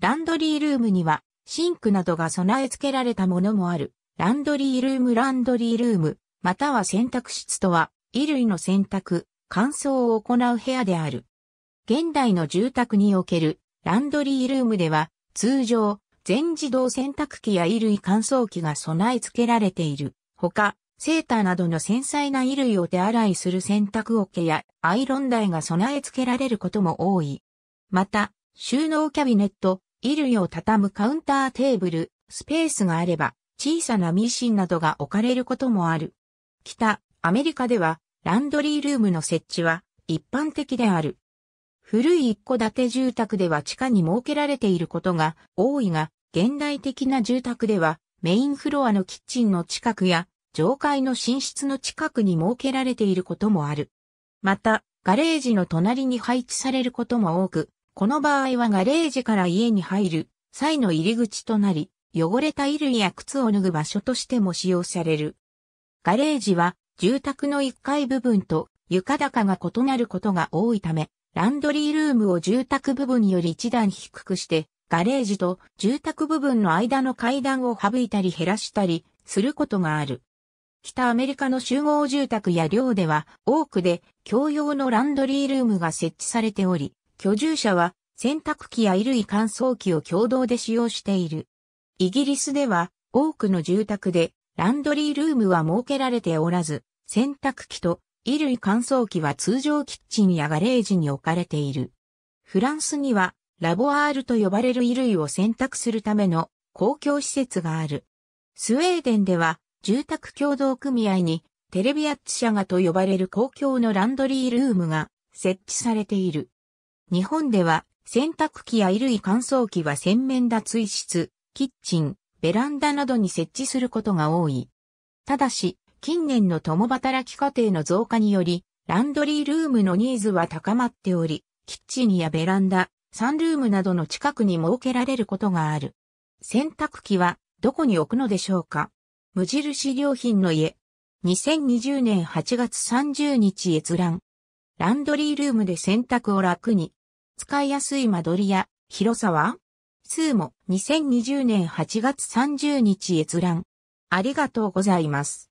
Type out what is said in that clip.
ランドリールームには、シンクなどが備え付けられたものもある。ランドリールームランドリールーム、または洗濯室とは、衣類の洗濯、乾燥を行う部屋である。現代の住宅におけるランドリールームでは、通常、全自動洗濯機や衣類乾燥機が備え付けられている。ほか、セーターなどの繊細な衣類を手洗いする洗濯桶やアイロン台が備え付けられることも多い。また、収納キャビネット、衣類を畳むカウンターテーブル、スペースがあれば、小さなミシンなどが置かれることもある。北、アメリカでは、ランドリールームの設置は一般的である。古い一戸建て住宅では地下に設けられていることが多いが、現代的な住宅ではメインフロアのキッチンの近くや上階の寝室の近くに設けられていることもある。また、ガレージの隣に配置されることも多く、この場合はガレージから家に入る際の入り口となり、汚れた衣類や靴を脱ぐ場所としても使用される。ガレージは住宅の1階部分と床高が異なることが多いため、ランドリールームを住宅部分より一段低くして、ガレージと住宅部分の間の階段を省いたり減らしたりすることがある。北アメリカの集合住宅や寮では多くで共用のランドリールームが設置されており、居住者は洗濯機や衣類乾燥機を共同で使用している。イギリスでは多くの住宅でランドリールームは設けられておらず、洗濯機と衣類乾燥機は通常キッチンやガレージに置かれている。フランスにはラボアールと呼ばれる衣類を洗濯するための公共施設がある。スウェーデンでは住宅共同組合にテレビアッツ社がと呼ばれる公共のランドリールームが設置されている。日本では洗濯機や衣類乾燥機は洗面脱衣室、キッチン、ベランダなどに設置することが多い。ただし、近年の共働き家庭の増加により、ランドリールームのニーズは高まっており、キッチンやベランダ、サンルームなどの近くに設けられることがある。洗濯機はどこに置くのでしょうか無印良品の家。2020年8月30日閲覧。ランドリールームで洗濯を楽に。使いやすい間取りや、広さは数も2020年8月30日閲覧。ありがとうございます。